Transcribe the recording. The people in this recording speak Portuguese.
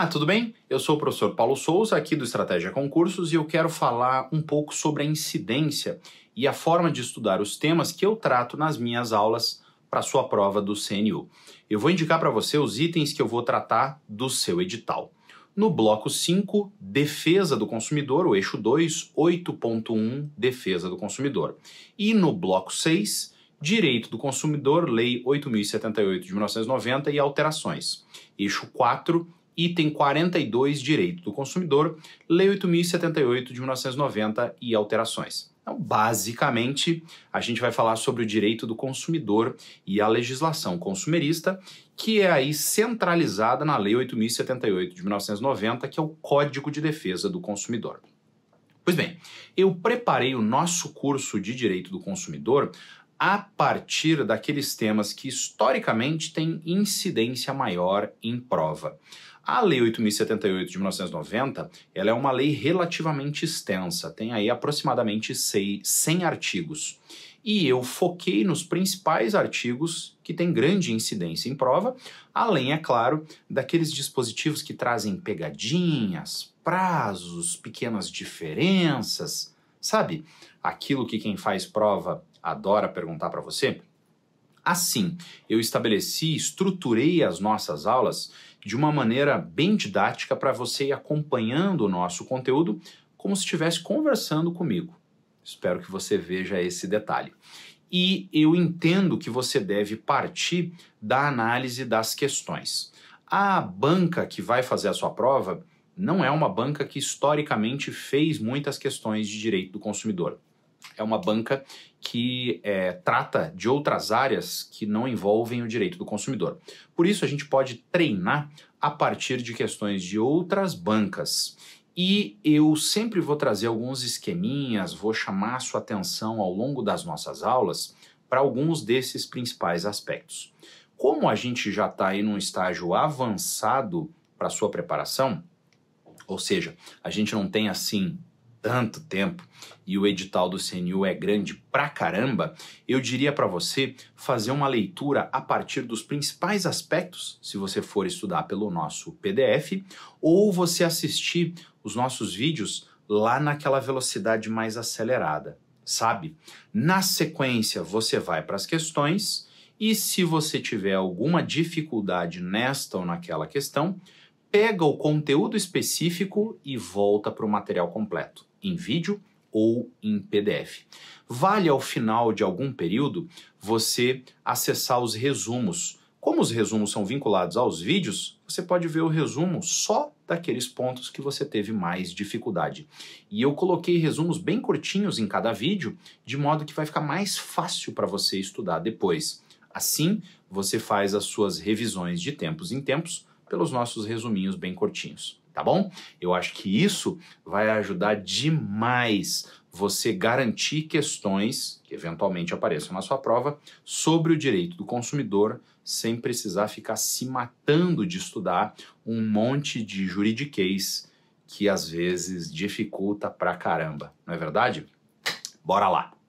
Olá, tudo bem? Eu sou o professor Paulo Souza, aqui do Estratégia Concursos, e eu quero falar um pouco sobre a incidência e a forma de estudar os temas que eu trato nas minhas aulas para sua prova do CNU. Eu vou indicar para você os itens que eu vou tratar do seu edital. No bloco 5, defesa do consumidor, o eixo 2, 8.1, defesa do consumidor. E no bloco 6, Direito do Consumidor, Lei 8078 de 1990 e alterações. Eixo 4, item 42, direito do consumidor, Lei 8078 de 1990 e alterações. Então, basicamente, a gente vai falar sobre o direito do consumidor e a legislação consumerista, que é aí centralizada na Lei 8078 de 1990, que é o Código de Defesa do Consumidor. Pois bem, eu preparei o nosso curso de Direito do Consumidor a partir daqueles temas que historicamente têm incidência maior em prova. A Lei 8.078 de 1990 ela é uma lei relativamente extensa, tem aí aproximadamente 100 artigos. E eu foquei nos principais artigos que têm grande incidência em prova, além, é claro, daqueles dispositivos que trazem pegadinhas, prazos, pequenas diferenças, Sabe aquilo que quem faz prova adora perguntar para você? Assim, eu estabeleci, estruturei as nossas aulas de uma maneira bem didática para você ir acompanhando o nosso conteúdo como se estivesse conversando comigo. Espero que você veja esse detalhe. E eu entendo que você deve partir da análise das questões. A banca que vai fazer a sua prova não é uma banca que historicamente fez muitas questões de direito do consumidor. É uma banca que é, trata de outras áreas que não envolvem o direito do consumidor. Por isso, a gente pode treinar a partir de questões de outras bancas. E eu sempre vou trazer alguns esqueminhas, vou chamar a sua atenção ao longo das nossas aulas para alguns desses principais aspectos. Como a gente já está em um estágio avançado para sua preparação, ou seja, a gente não tem assim tanto tempo e o edital do CNU é grande pra caramba, eu diria para você fazer uma leitura a partir dos principais aspectos, se você for estudar pelo nosso PDF, ou você assistir os nossos vídeos lá naquela velocidade mais acelerada, sabe? Na sequência, você vai para as questões e se você tiver alguma dificuldade nesta ou naquela questão, pega o conteúdo específico e volta para o material completo, em vídeo ou em PDF. Vale ao final de algum período você acessar os resumos. Como os resumos são vinculados aos vídeos, você pode ver o resumo só daqueles pontos que você teve mais dificuldade. E eu coloquei resumos bem curtinhos em cada vídeo, de modo que vai ficar mais fácil para você estudar depois. Assim, você faz as suas revisões de tempos em tempos pelos nossos resuminhos bem curtinhos, tá bom? Eu acho que isso vai ajudar demais você garantir questões que eventualmente apareçam na sua prova sobre o direito do consumidor sem precisar ficar se matando de estudar um monte de juridiquês que às vezes dificulta pra caramba, não é verdade? Bora lá!